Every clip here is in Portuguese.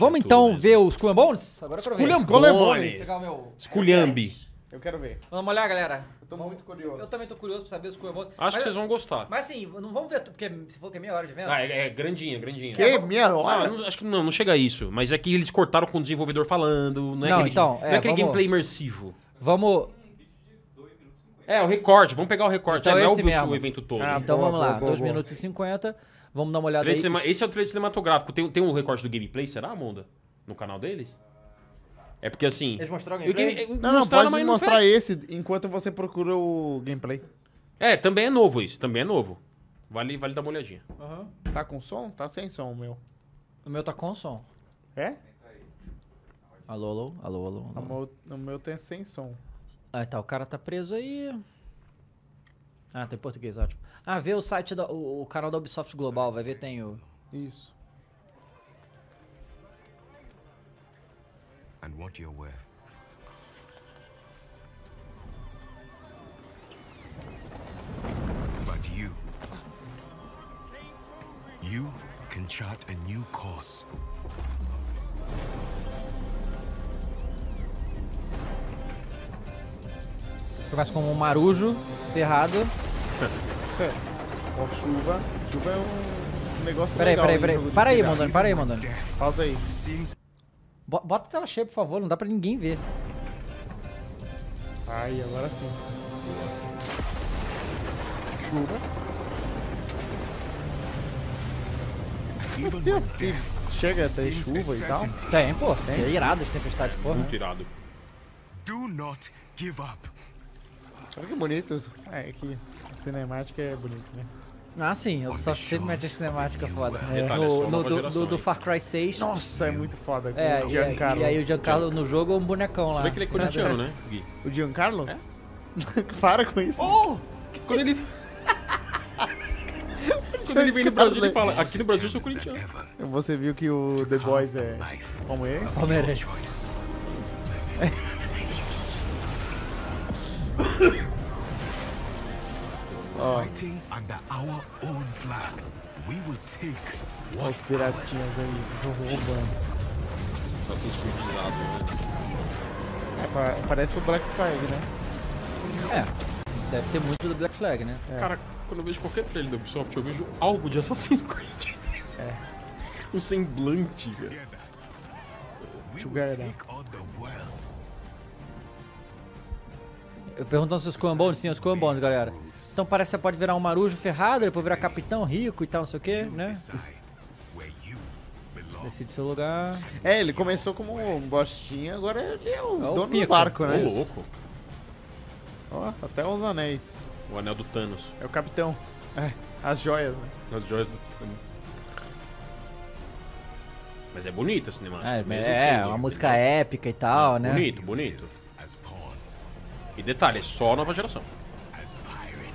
Vamos é então né? ver os Culhambones? Agora eu é quero ver. Esculhambi. Eu quero ver. Vamos olhar, galera. Eu tô muito curioso. Eu também tô curioso pra saber os Culhambones. Acho mas, que vocês vão gostar. Mas assim, não vamos ver, porque se for que é meia hora de venda. Ah, é, é grandinha, grandinha. Que é, meia hora? Não, acho que não, não chega a isso. Mas é que eles cortaram com o desenvolvedor falando. Não é não, aquele, então, não é aquele é, é vamos... gameplay imersivo. Vamos... É, o recorde. Vamos pegar o recorde. Então, é, não é o, mesmo. evento todo. Ah, então boa, vamos lá. 2 minutos e 50. Vamos dar uma olhada aí. Cinema... Esse é o trailer cinematográfico. Tem, tem um recorte do gameplay, será, Monda? No canal deles? É porque assim. Eles mostraram o gameplay? Game... Não, não, pode mostrar esse enquanto você procura o gameplay. É, também é novo isso, também é novo. Vale, vale dar uma olhadinha. Uhum. Tá com som? Tá sem som o meu. O meu tá com som. É? Alô, alô, alô, alô. alô. o meu tem sem som. Ah, tá, o cara tá preso aí. Ah, tem português, ótimo. Ah, vê o site, da, o, o canal da Ubisoft Global, vai ver, tem o... Isso. And what you're worth. But you... You can chart a new course. Começa com um marujo, ferrado. Ó, chuva. Chuva é um negócio peraí, legal. Peraí, peraí, Para aí, Mondoni, para aí, Mondoni. Pausa aí. bota a tela cheia, por favor, não dá pra ninguém ver. Aí, agora sim. Chuva. Mas tem, tem, chega até chuva e tal? Tem, pô. Tem. É irado as tempestades, porra. Muito irado. Do not give up. Olha que bonito. É, é que cinemática é bonito, né? Ah, sim, eu só sempre é mete a cinemática é foda. É. No, no do, geração, do, do, Far Cry 6. Nossa, é muito foda. É, o Giancarlo. E, aí o Giancarlo no jogo é um bonecão Você lá. Você vê que ele é corintiano, né, Gui? O Giancarlo? É. Para com isso. Oh! Quando ele. Quando ele vem no Brasil, ele fala: Aqui no Brasil eu sou corintiano. Você viu que o The Boys é. Palmeirense? Palmeirense. Oh. Olha os piratinhas aí, roubando. Só se escondizados, né? É, parece o Black Flag, né? É, deve ter muito do Black Flag, né? É. Cara, quando eu vejo qualquer trailer do Ubisoft, eu vejo algo de Assassin's Creed. É. O semblante, velho. Together. Né? Eu pergunto se os Scrum Bones, sim, os Scrum Bones, galera. Então parece que você pode virar um marujo ferrado, depois virar capitão rico e tal, não sei o que, né? Decide seu lugar. É, ele começou como um bostinho agora ele é o é dono do barco, né? né? Ô, louco. Ó, até os anéis. O anel do Thanos. É o capitão. É, as joias, né? As joias do Thanos. Mas é bonita a cinemática. É, mesmo é, uma música épica e tal, é, né? Bonito, bonito. E detalhe, é só nova geração.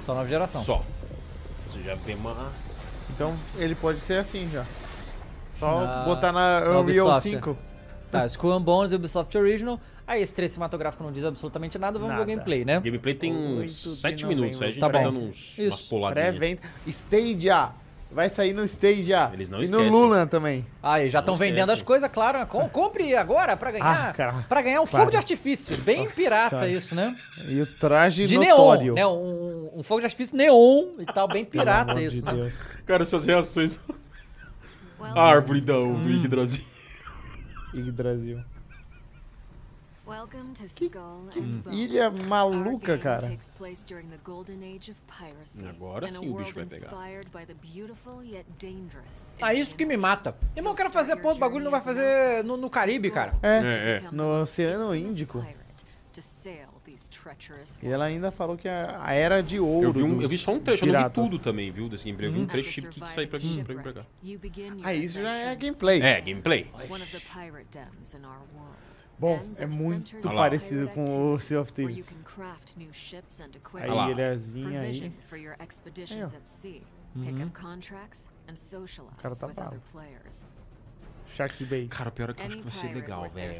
Só nova geração. Só. Você já tem uma. Então ele pode ser assim já. Só Na- botar na Unreal é. 5. Tá, School and Bones e Ubisoft Original. Aí esse trecho cinematográfico não diz absolutamente nada, vamos Nada. ver o gameplay, né? Gameplay tem uns 7 minutos, aí a gente Tá vai bom. dando uns, Isso. puladinhas. Pré-venda. Stadia. Vai sair no A Eles não e esquecem. no Luna também. Aí, já estão vendendo as coisas, claro. Né? Com- Compre agora pra ganhar. Ah, cara. pra ganhar um fogo de artifício. Bem Nossa pirata isso, né? E o traje De neon, né? Um, um fogo de artifício neon e tal, bem pirata isso, de né? Deus. Cara, essas reações. A árvore do, do hum. Yggdrasil. Yggdrasil. Que, que ilha maluca, cara. agora sim o bicho vai pegar. Ah, isso que me mata. Irmão, eu quero fazer, pô, bagulho não vai fazer no, no Caribe, cara. É, é, é. no Oceano Índico. E ela ainda falou que a, a era de ouro. Eu vi, um, eu vi só um trecho, piratas. eu não vi tudo também, viu? Desse gameplay. Eu vi um trecho tipo que sair pra, hum. pra, pra cá. Ah, isso já é gameplay. É, gameplay. Bom, é muito Olá. parecido com o Sea of Thieves. Aí, Olá. ilhazinha aí. aí Uhum. O cara tá bravo. Shark Bay. Cara, o pior é que eu acho que vai ser legal, velho.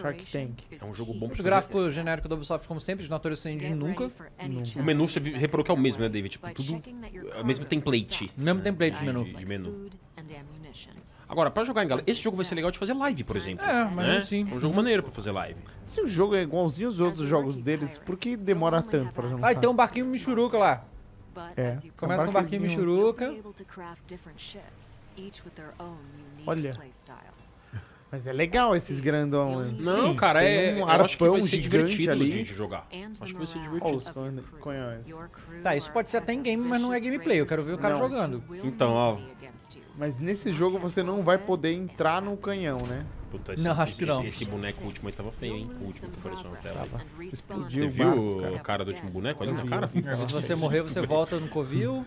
Shark Tank. É um jogo bom pra O gráfico genérico da Ubisoft, como sempre, de natureza sem nunca. nunca. O menu você reparou que é o mesmo, né, David? Tipo, tudo. É o mesmo template. Mesmo template de menu. De menu. Agora, pra jogar em galera, esse jogo vai ser legal de fazer live, por exemplo. É, mas né? sim. É um jogo maneiro pra fazer live. Se o jogo é igualzinho aos outros jogos deles, por que demora tanto pra jogar? Ah, tem um barquinho Michuruca lá. É. Começa com um barquinho Michuruca. Olha. Mas é legal esses grandões. Né? Não, cara, é um arpão gigante ali. de jogar. Acho que vai ser divertido. Oh, conhece. Tá, isso pode ser até em game, mas não é gameplay. Eu quero ver o cara não. jogando. Então, ó. Mas nesse jogo você não vai poder entrar no canhão, né? Puta, esse, não, acho que esse, não. Esse, boneco último aí tava feio, hein? O último que apareceu na tela. Tava. Explodiu você viu o cara do último boneco ali na cara? Se você morrer, você volta no covil.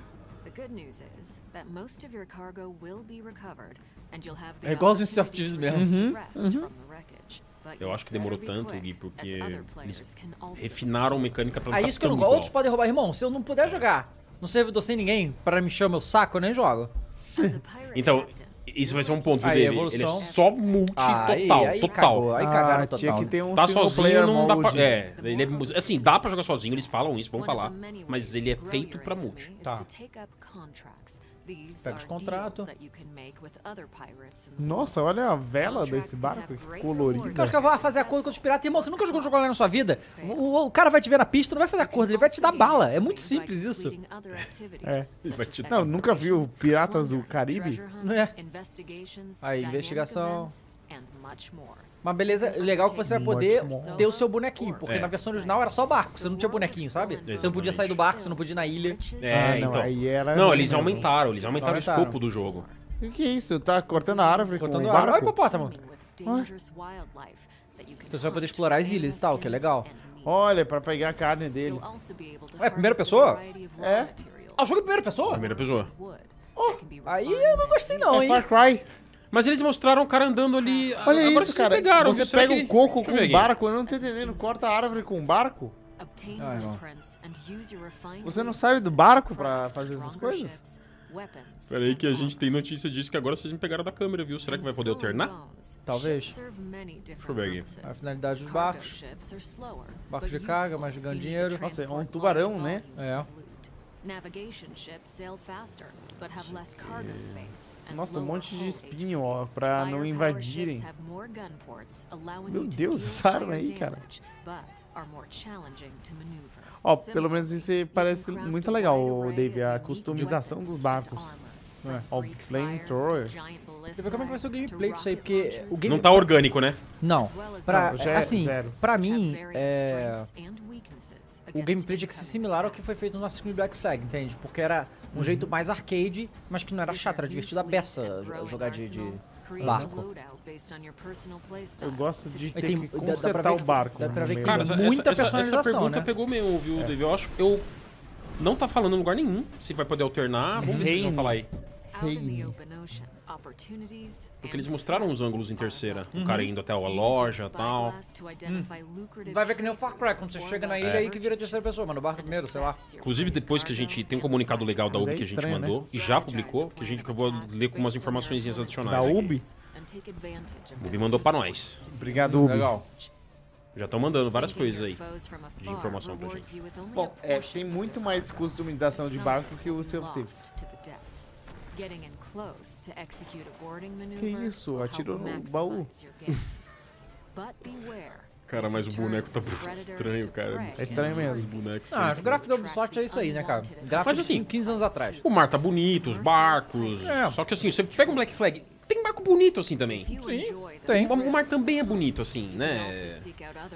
É igualzinho Sea of Thieves mesmo. Uhum, uhum. Eu acho que demorou tanto, Gui, porque eles refinaram a mecânica pra não É isso que eu não gosto. Outros podem roubar, irmão. Se eu não puder é. jogar no servidor sem ninguém, para me chamar meu saco, eu nem jogo. então, isso vai ser um ponto dele. Evolução. Ele é só multi ah, total. Aí, aí total. Cagou, aí ah, cagaram ah, Tinha que ter um tá sozinho não dá pra. É, ele é. Assim, dá pra jogar sozinho, eles falam isso, vão falar. Mas ele é feito pra multi. Tá. Pega os contratos. Nossa, olha a vela desse barco que colorido. colorida. Então, acho que eu vou fazer acordo com os piratas. Irmão, você nunca jogou jogar na sua vida. O, o, cara vai te ver na pista, não vai fazer acordo, ele vai te dar bala. É muito simples isso. É. Ele vai te... Não, nunca viu Piratas do Caribe? Não é. A investigação. E muito mais. Mas beleza, legal que você vai poder ter o seu bonequinho, porque é. na versão original era só barco, você não tinha bonequinho, sabe? Exatamente. Você não podia sair do barco, você não podia ir na ilha. É, ah, não, então. Era... Não, eles aumentaram, eles aumentaram, aumentaram. o escopo do jogo. O que é isso? Tá cortando a árvore cortando com a árvore. Olha o hipopótamo. Ah. Então você vai poder explorar as ilhas e tal, que é legal. Olha, pra pegar a carne deles. É primeira pessoa? É. Ah, o jogo é primeira pessoa? Primeira pessoa. Oh, aí eu não gostei não, é hein? Far Cry. Mas eles mostraram o cara andando ali. É. Ah, Olha Agora isso, cara. Pegaram, você pega um que... coco com um barco, eu não tô entendendo. Corta a árvore com um barco? Ai, ah, você não sai do barco pra fazer essas coisas? Peraí que a gente tem notícia disso que agora vocês me pegaram da câmera, viu? Será que vai poder alternar? Talvez. Deixa eu ver aqui. A finalidade dos barcos. Barcos de carga, mais ganhando dinheiro. Nossa, é um tubarão, né? É. Nossa, um monte de espinho, ó, para não invadirem. Meu Deus, essa arma aí, cara. Ó, pelo menos isso parece muito legal, Dave, a customização dos barcos. É, ó, Flamethrower. Deixa ver como é que vai ser o gameplay disso aí, porque o game... Não tá orgânico, né? Não. Pra, não, assim, zero. pra mim, é... o gameplay tinha que ser similar ao que foi feito no nosso filme Black Flag, entende? Porque era um jeito uhum. mais arcade, mas que não era chato, era divertido a beça jogar de... de barco. Eu gosto de ter tem, que consertar dá, dá o barco. Dá pra né, ver que cara, tem muita essa, personalização, essa pergunta né? pegou meio, viu, é. David? Eu acho... Eu não tá falando em lugar nenhum se vai poder alternar. Vamos ver se vão falar aí. Reine. Porque eles mostraram os ângulos em terceira. Uhum. O cara indo até a loja e tal. Hum. Vai ver que nem o Far Cry, quando você chega na ilha é. aí que vira terceira pessoa, mano. O barco primeiro, sei lá. Inclusive, depois que a gente tem um comunicado legal da UB é que a gente né? mandou, e já publicou, que a gente que eu vou ler com umas informações adicionais. Da UB? O UB mandou pra nós. Obrigado, UB. Legal. Já estão mandando várias coisas aí de informação pra gente. Bom, é, tem muito mais customização de humanização de barco que o Sea of que isso? Atirou no baú. Cara, mas o boneco tá estranho, cara. É estranho mesmo. Os bonecos ah, o gráfico da Ubisoft é isso aí, né, cara? Gráfico mas assim, 15 anos atrás. O mar tá bonito, os barcos. É. Só que assim, você pega um Black Flag tem barco bonito assim também. Sim, tem. O mar também é bonito assim, né?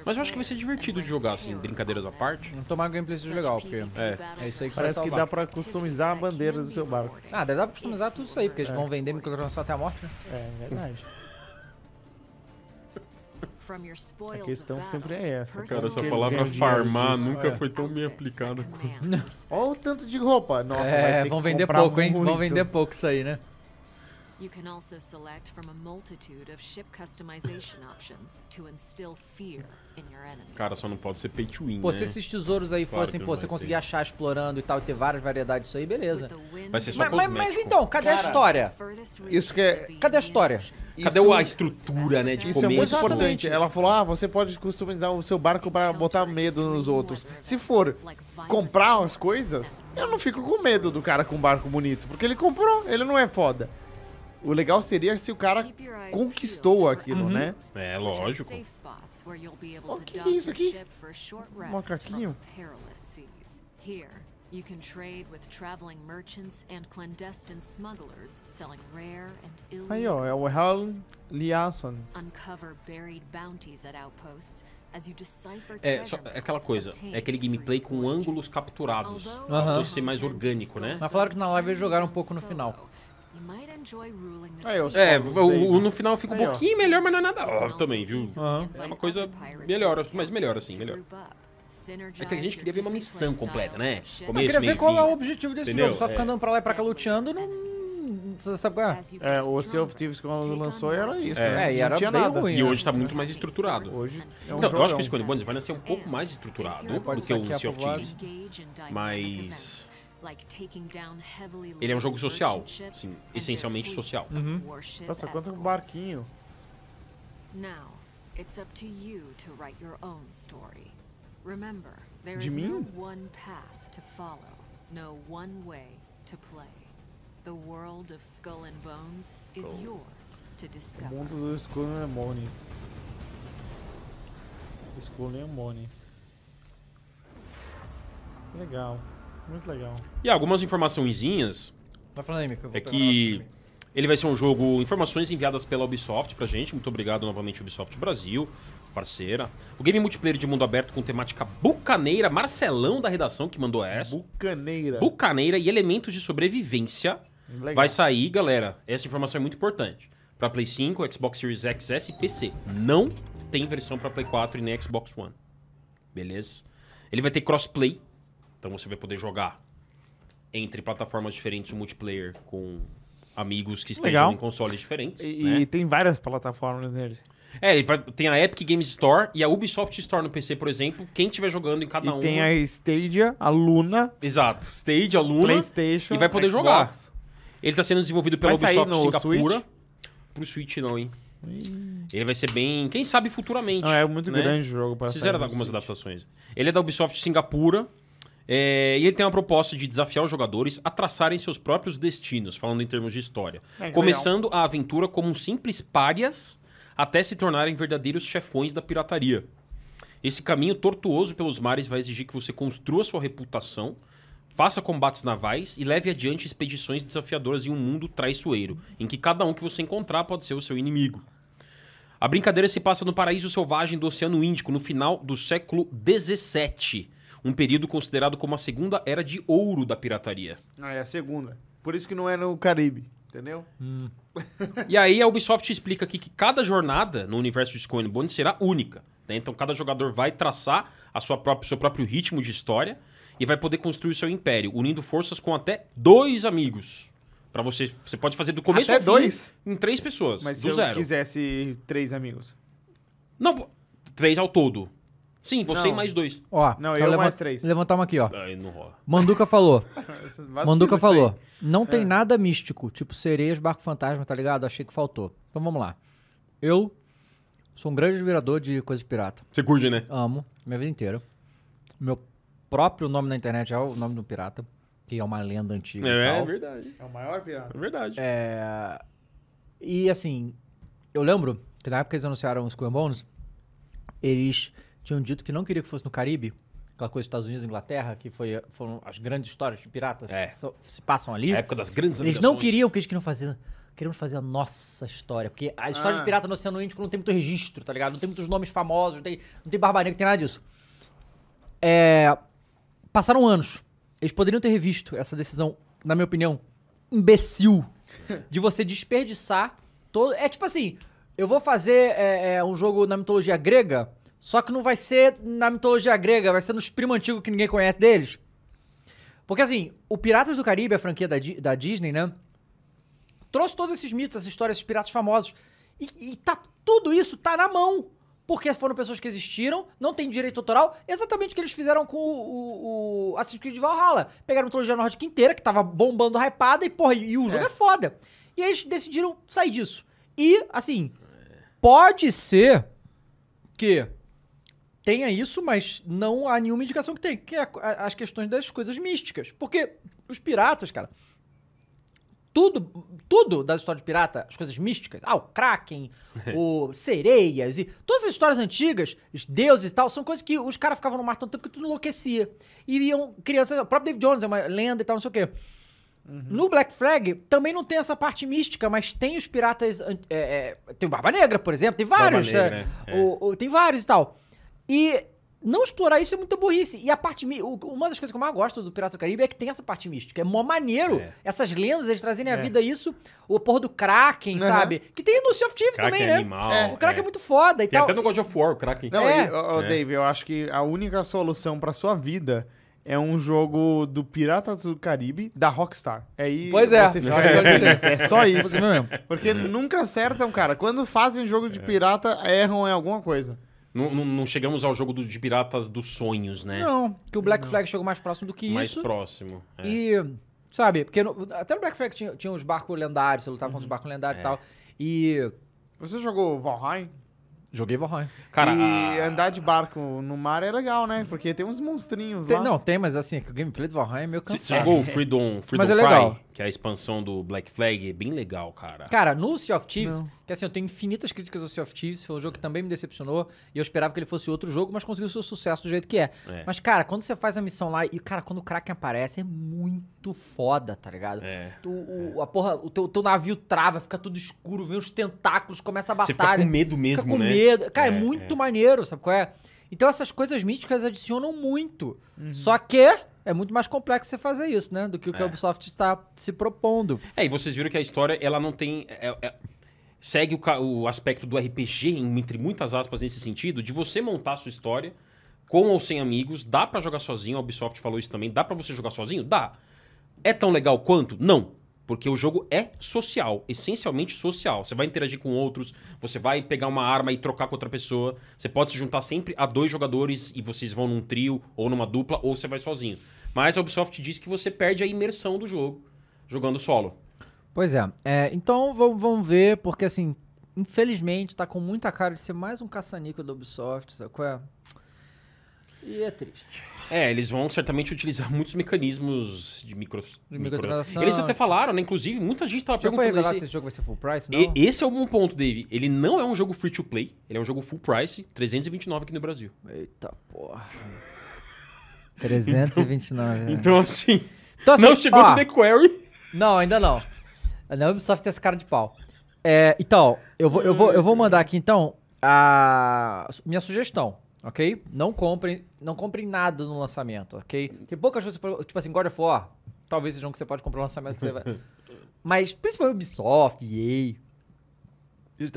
Mas eu acho que vai ser divertido de jogar assim, brincadeiras à parte. Não tomar gameplay é legal, porque é, é isso aí que Parece que dá pra customizar a bandeira do seu barco. Ah, dá pra customizar tudo isso aí, porque eles é. vão vender microtransação até a morte, né? É, é verdade. A questão sempre é essa. Cara, essa palavra farmar nunca é. foi tão bem aplicada quanto. Olha o tanto de roupa. Nossa, é, vão vender pouco, hein? Vão vender pouco isso aí, né? You can also select from a multitude of ship customization options to instill fear in your enemies. Cara, só não pode ser pay to win, Pô, né? se esses tesouros aí claro fossem, pô, você conseguir ter. achar explorando e tal, e ter várias variedades disso aí, beleza. Vai ser só mas, mas, mas então, cadê Cara, a história? Isso que é... Cadê a história? Cadê isso, a é estrutura, né? De isso começo? é muito importante. Ela falou: ah, você pode customizar o seu barco para botar medo nos outros. Se for comprar as coisas, eu não fico com medo do cara com um barco bonito, porque ele comprou, ele não é foda. O legal seria se o cara conquistou aquilo, uhum. né? É, lógico. O oh, que, é isso aqui? Um macaquinho? You can trade with traveling merchants and clandestine smugglers selling rare and illegal. Aí, ó, é o Hal Liasson. Uncover buried bounties at outposts é, só, é aquela coisa, é aquele gameplay com ângulos capturados. Uhum. Pra ser mais orgânico, né? Mas falaram que na live eles jogaram um pouco no final. É, o, o, no final fica um pouquinho melhor, mas não é nada óbvio também, viu? Ah, é uma coisa melhor, mas melhor assim, melhor. É que a gente queria ver uma missão completa, né? Começo, eu queria ver qual é o objetivo desse Entendeu? jogo. Só ficando andando pra lá e pra cá luteando, não... Você sabe qual é? É, o Sea of Thieves quando lançou era isso, né? é, né? e era tinha bem nada. ruim. Né? Né? E hoje tá muito mais tá estruturado. Hoje é um então, eu acho que o Squad Bonds vai nascer um pouco mais estruturado do que o Sea of Thieves. Mas... Ele é um jogo social, sim, essencialmente social. Uhum. Nossa, quanto barquinho. De mim? no one way to play. The world of Skull and Bones is oh. yours to discover. O mundo dos Skull and Bones. É skull and Bones. É Legal. Muito legal. E algumas informaçõezinhas. Vai falando aí, Mico, É que ele vai ser um jogo. Informações enviadas pela Ubisoft pra gente. Muito obrigado novamente, Ubisoft Brasil, parceira. O game multiplayer de mundo aberto com temática bucaneira. Marcelão da redação que mandou essa. Bucaneira. Bucaneira e elementos de sobrevivência. Legal. Vai sair, galera. Essa informação é muito importante. Pra Play 5, Xbox Series X, S e PC. Não tem versão pra Play 4 e nem Xbox One. Beleza? Ele vai ter crossplay então você vai poder jogar entre plataformas diferentes o multiplayer com amigos que estejam Legal. em consoles diferentes. E, né? e tem várias plataformas nele. É, ele vai, tem a Epic Games Store e a Ubisoft Store no PC, por exemplo. Quem estiver jogando em cada e uma. Tem a Stadia, a Luna. Exato. Stadia, Luna. PlayStation. E vai poder Xbox. jogar. Ele está sendo desenvolvido pela vai Ubisoft no Singapura. Pro Switch não, hein? Ele vai ser bem. Quem sabe futuramente. Não, é muito né? grande o jogo para Fizeram algumas Switch. adaptações. Ele é da Ubisoft Singapura. É, e ele tem uma proposta de desafiar os jogadores a traçarem seus próprios destinos, falando em termos de história. É, começando legal. a aventura como um simples párias até se tornarem verdadeiros chefões da pirataria. Esse caminho tortuoso pelos mares vai exigir que você construa sua reputação, faça combates navais e leve adiante expedições desafiadoras em um mundo traiçoeiro, em que cada um que você encontrar pode ser o seu inimigo. A brincadeira se passa no paraíso selvagem do Oceano Índico, no final do século XVII um período considerado como a segunda era de ouro da pirataria. Ah, é a segunda. Por isso que não é no Caribe, entendeu? Hum. e aí a Ubisoft explica aqui que cada jornada no universo de Skull Bones será única. Né? Então cada jogador vai traçar a sua própria, seu próprio ritmo de história e vai poder construir seu império, unindo forças com até dois amigos. Para você, você pode fazer do começo até ao fim, dois em três pessoas. Mas do se zero. eu quisesse três amigos, não, três ao todo. Sim, você Não. e mais dois. Ó, Não, então eu mais três. Levantar uma aqui, ó. Aí não rola. Manduca falou. Manduca falou. Não tem é. nada místico, tipo sereias, barco fantasma, tá ligado? Achei que faltou. Então vamos lá. Eu sou um grande admirador de coisa pirata. Você curte, né? Amo, minha vida inteira. Meu próprio nome na internet é o nome do pirata, que é uma lenda antiga. e É, é verdade. É o maior pirata. É verdade. É, E assim, eu lembro que na época que eles anunciaram os Coen Bones, eles tinham dito que não queria que fosse no Caribe. Aquela coisa dos Estados Unidos e Inglaterra, que foi, foram as grandes histórias de piratas é. que so, se passam ali. A época das grandes Eles não queriam o que eles queriam fazer. Queremos fazer a nossa história. Porque a história ah. de pirata no Oceano Índico não tem muito registro, tá ligado? Não tem muitos nomes famosos, não tem, não tem barbaria, não tem nada disso. É, passaram anos. Eles poderiam ter revisto essa decisão, na minha opinião, imbecil. de você desperdiçar todo. É tipo assim: eu vou fazer é, é, um jogo na mitologia grega só que não vai ser na mitologia grega, vai ser nos primos antigos que ninguém conhece deles. Porque assim, o Piratas do Caribe, a franquia da, da Disney, né? Trouxe todos esses mitos, essas histórias, esses piratas famosos. E, e tá, tudo isso tá na mão. Porque foram pessoas que existiram, não tem direito autoral, exatamente o que eles fizeram com o, o, o Assassin's Creed Valhalla. Pegaram a mitologia nórdica inteira, que tava bombando, hypada, e porra, e o jogo é, é foda. E aí eles decidiram sair disso. E, assim, pode ser que tenha isso, mas não há nenhuma indicação que tem, que é as questões das coisas místicas. Porque os piratas, cara, tudo, tudo das histórias de pirata, as coisas místicas, ah, o Kraken, o sereias e todas as histórias antigas, os deuses e tal, são coisas que os caras ficavam no mar tanto tempo que tudo enlouquecia. E iam crianças, o próprio David Jones é uma lenda e tal, não sei o quê. Uhum. No Black Flag também não tem essa parte mística, mas tem os piratas. É, é, tem o Barba Negra, por exemplo, tem vários. Né? Negra, é. o, o, tem vários e tal. E não explorar isso é muita burrice. E a parte. Uma das coisas que eu mais gosto do Pirata do Caribe é que tem essa parte mística. É mó maneiro é. essas lendas, eles trazerem é. à vida isso. O porra do Kraken, uhum. sabe? Que tem no Sea of Thieves também, é né? Animal, é. O Kraken é. é. muito foda e tem tal. até no God of War o Kraken. Não, é. e, oh, é. Dave, eu acho que a única solução pra sua vida é um jogo do Piratas do Caribe da Rockstar. pois é. Você faz é. é só isso. Porque nunca acertam, cara. Quando fazem jogo de pirata, erram em alguma coisa. Não, não, não chegamos ao jogo do, de piratas dos sonhos, né? Não, que o Black não. Flag chegou mais próximo do que mais isso. Mais próximo. É. E, sabe, porque no, até no Black Flag tinha, tinha uns barcos lendários, você lutava uhum. contra os uhum. barcos lendários é. e tal. E. Você jogou Valheim? Joguei Valheim. Cara, e a... andar de barco no mar é legal, né? Porque tem uns monstrinhos tem, lá. Não, tem, mas assim, é o gameplay do Valheim é meio cansado. Você jogou o Freedom, Freedom mas é Cry? legal. Que é a expansão do Black Flag é bem legal, cara. Cara, no Sea of Thieves, Não. que assim, eu tenho infinitas críticas ao Sea of Thieves, foi um jogo que também me decepcionou, e eu esperava que ele fosse outro jogo, mas conseguiu seu sucesso do jeito que é. é. Mas, cara, quando você faz a missão lá, e, cara, quando o Kraken aparece, é muito foda, tá ligado? É. Tu, o, A porra, o teu, teu, navio trava, fica tudo escuro, vem os tentáculos, começa a batalha. Você fica com medo mesmo, fica com né? medo. Cara, é, é muito é. maneiro, sabe qual é? Então essas coisas míticas adicionam muito. Uhum. Só que é muito mais complexo você fazer isso, né? Do que o que é. a Ubisoft está se propondo. É, e vocês viram que a história, ela não tem. É, é, segue o, o, aspecto do RPG, entre muitas aspas, nesse sentido, de você montar a sua história com ou sem amigos. Dá para jogar sozinho, a Ubisoft falou isso também. Dá para você jogar sozinho? Dá. É tão legal quanto? Não. Porque o jogo é social, essencialmente social. Você vai interagir com outros, você vai pegar uma arma e trocar com outra pessoa. Você pode se juntar sempre a dois jogadores e vocês vão num trio, ou numa dupla, ou você vai sozinho. Mas a Ubisoft diz que você perde a imersão do jogo jogando solo. Pois é. é então vamos, vamos ver, porque assim, infelizmente tá com muita cara de ser mais um caçanico da Ubisoft, sabe qual é? E é triste. É, eles vão certamente utilizar muitos mecanismos de micro... De microtransação. Eles até falaram, né? Inclusive, muita gente estava perguntando... Foi esse... esse jogo vai ser full price, não? E, esse é um ponto, Dave. Ele não é um jogo free to play. Ele é um jogo full price, 329 aqui no Brasil. Eita porra. 329. Então, né? então assim... Então, assim, não chegou ó, no The Query. Não, ainda não. A Ubisoft tem essa cara de pau. É, então, eu vou, eu, vou, eu vou mandar aqui, então, a minha sugestão ok? Não comprem, não comprem nada no lançamento, ok? Tem poucas coisas, tipo assim, God of War, talvez um que você pode comprar no lançamento que você vai. Mas principalmente Ubisoft, EA.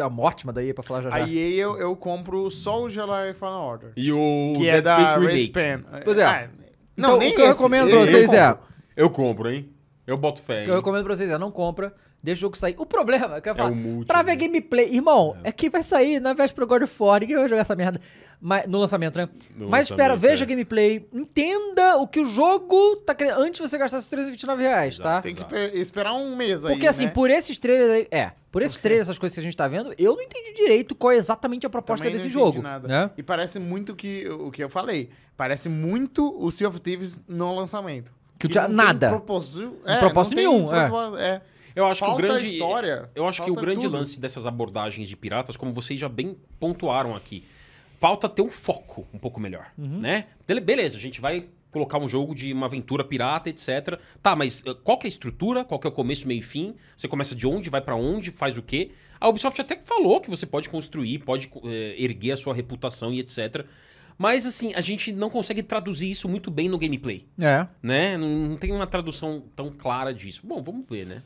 A morte, da EA pra falar já já. A EA eu, eu compro só o Jedi Final Order. E o que Dead é da Space Remake. Pois é. Ah, não, então, nem o que esse, eu recomendo pra vocês eu é... Eu compro, hein? Eu boto fé. O que eu recomendo pra vocês é não compra. Deixa o jogo sair. O problema, eu quero é falar, é pra ver né? gameplay, irmão, é. é. que vai sair na véspera do God of War, ninguém vai jogar essa merda mas, no lançamento, né? No mas lançamento, espera, veja é. gameplay, entenda o que o jogo tá querendo, antes de você gastar esses 329 reais, tá? Exato, tá? Tem que esperar um mês aí, Porque assim, né? por esses trailers aí, é, por esses trailers, essas coisas que a gente tá vendo, eu não entendi direito qual é exatamente a proposta Também desse jogo. Nada. Né? E parece muito que, o que eu falei, parece muito o Sea of Thieves no lançamento. Que, que não nada. Tem propósito, é, propósito nenhum. É. Propósito, é. é. Eu acho que o grande história. Eu acho que o grande lance dessas abordagens de piratas, como vocês já bem pontuaram aqui, falta ter um foco um pouco melhor, uhum. né? Beleza, a gente vai colocar um jogo de uma aventura pirata, etc. Tá, mas eh, qual que é a estrutura? Qual que é o começo, meio e fim? Você começa de onde, vai para onde, faz o quê? A Ubisoft até falou que você pode construir, pode é, erguer a sua reputação e etc. Mas assim, a gente não consegue traduzir isso muito bem no gameplay. É. Né? Não, não tem uma tradução tão clara disso. Bom, vamos ver, né?